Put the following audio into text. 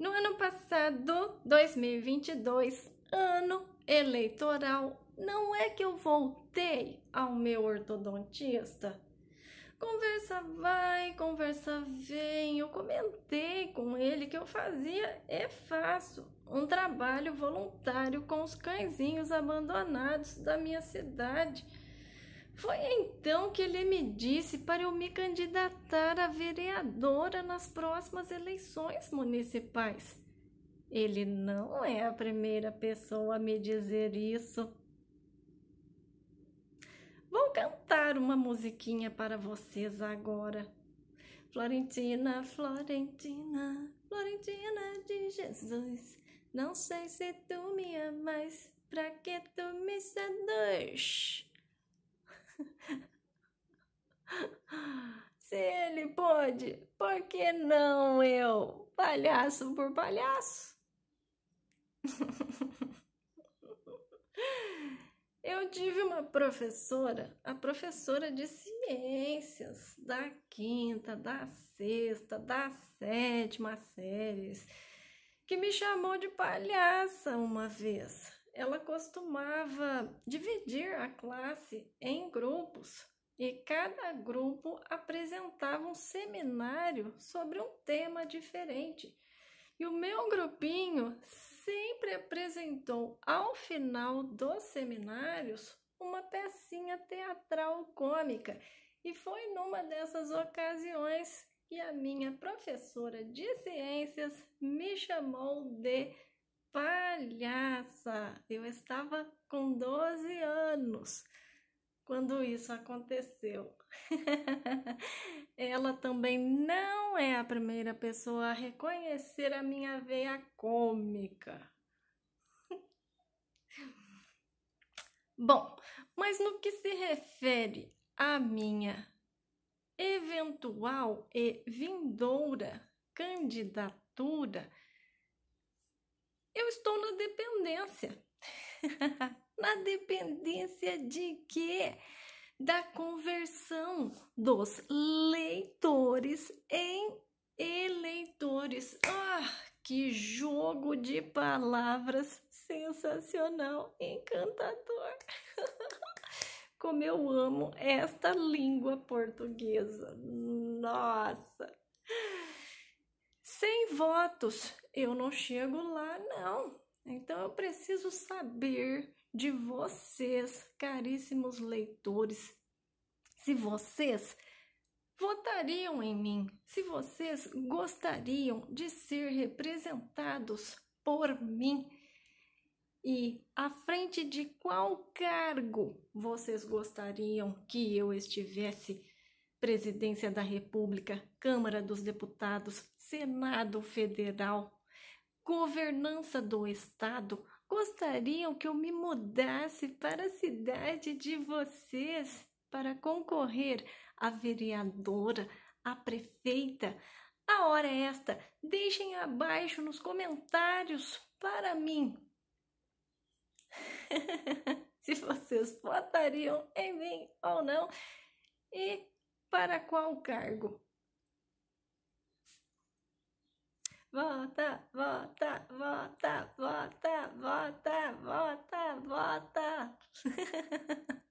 No ano passado, 2022, ano eleitoral, não é que eu voltei ao meu ortodontista? Conversa vai, conversa vem. Eu comentei com ele que eu fazia e faço um trabalho voluntário com os cãezinhos abandonados da minha cidade foi então que ele me disse para eu me candidatar a vereadora nas próximas eleições municipais. Ele não é a primeira pessoa a me dizer isso. Vou cantar uma musiquinha para vocês agora. Florentina, Florentina, Florentina de Jesus, não sei se tu me amas, pra que tu me seduz? Se ele pode? por que não eu? Palhaço por palhaço. eu tive uma professora, a professora de ciências, da quinta, da sexta, da sétima séries, que me chamou de palhaça uma vez. Ela costumava dividir a classe em grupos e cada grupo apresentava um seminário sobre um tema diferente. E o meu grupinho sempre apresentou ao final dos seminários uma pecinha teatral cômica. E foi numa dessas ocasiões que a minha professora de ciências me chamou de palhaça. Eu estava com 12 anos quando isso aconteceu. Ela também não é a primeira pessoa a reconhecer a minha veia cômica. Bom, mas no que se refere à minha eventual e vindoura candidatura, eu estou na dependência Na dependência de quê? Da conversão dos leitores em eleitores. Ah, que jogo de palavras sensacional, encantador. Como eu amo esta língua portuguesa. Nossa! Sem votos, eu não chego lá, não. Então eu preciso saber de vocês, caríssimos leitores, se vocês votariam em mim, se vocês gostariam de ser representados por mim e à frente de qual cargo vocês gostariam que eu estivesse? Presidência da República, Câmara dos Deputados, Senado Federal, governança do Estado gostariam que eu me mudasse para a cidade de vocês para concorrer a vereadora, a prefeita. A hora é esta. Deixem abaixo nos comentários para mim. Se vocês votariam em mim ou não e para qual cargo. Volta, volta, volta, volta, volta, volta, volta.